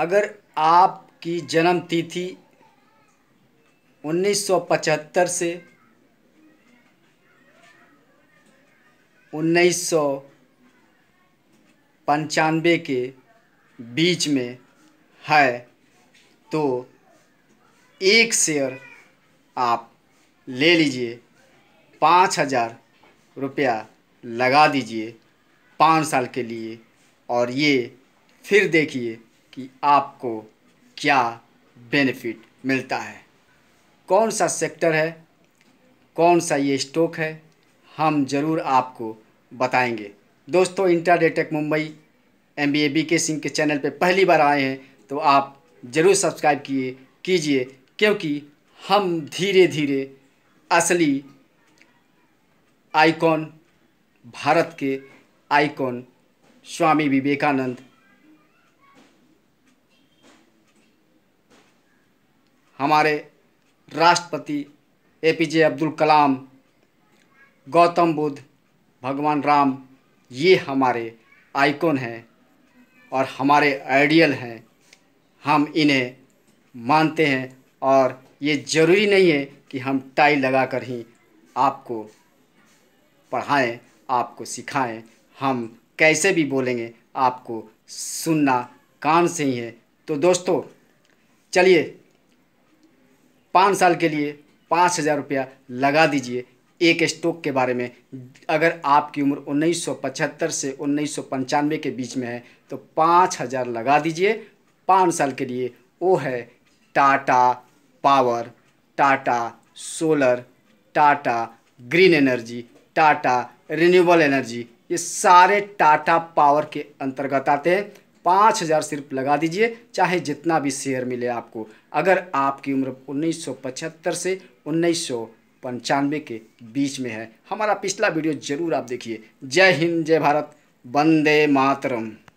अगर आपकी जन्म तिथि 1975 से 1995 के बीच में है तो एक शेयर आप ले लीजिए पाँच हज़ार रुपया लगा दीजिए पाँच साल के लिए और ये फिर देखिए कि आपको क्या बेनिफिट मिलता है कौन सा सेक्टर है कौन सा ये स्टॉक है हम ज़रूर आपको बताएंगे दोस्तों intraday Mumbai M B A B K Singh के चैनल पे पहली बार आए हैं तो आप ज़रूर सब्सक्राइब किए कीजिए क्योंकि हम धीरे धीरे असली आइकॉन भारत के आइकॉन स्वामी विवेकानंद हमारे राष्ट्रपति A P J Abdul Kalam Gautam Buddha भगवान राम ये हमारे आइकॉन हैं और हमारे आइडियल हैं हम इन्हें मानते हैं और ये ज़रूरी नहीं है कि हम टाई लगाकर ही आपको पढ़ाएं आपको सिखाएं हम कैसे भी बोलेंगे आपको सुनना कान से ही है तो दोस्तों चलिए पाँच साल के लिए पाँच हज़ार रुपया लगा दीजिए एक स्टॉक के बारे में अगर आपकी उम्र 1975 से उन्नीस के बीच में है तो पाँच हज़ार लगा दीजिए पाँच साल के लिए वो है Tata power Tata solar Tata green energy Tata renewable energy ये सारे टाटा पावर के अंतर्गत आते हैं पाँच हज़ार सिर्फ लगा दीजिए चाहे जितना भी शेयर मिले आपको अगर आपकी उम्र 1975 से उन्नीस के बीच में है हमारा पिछला वीडियो ज़रूर आप देखिए जय हिंद जय भारत वंदे मातरम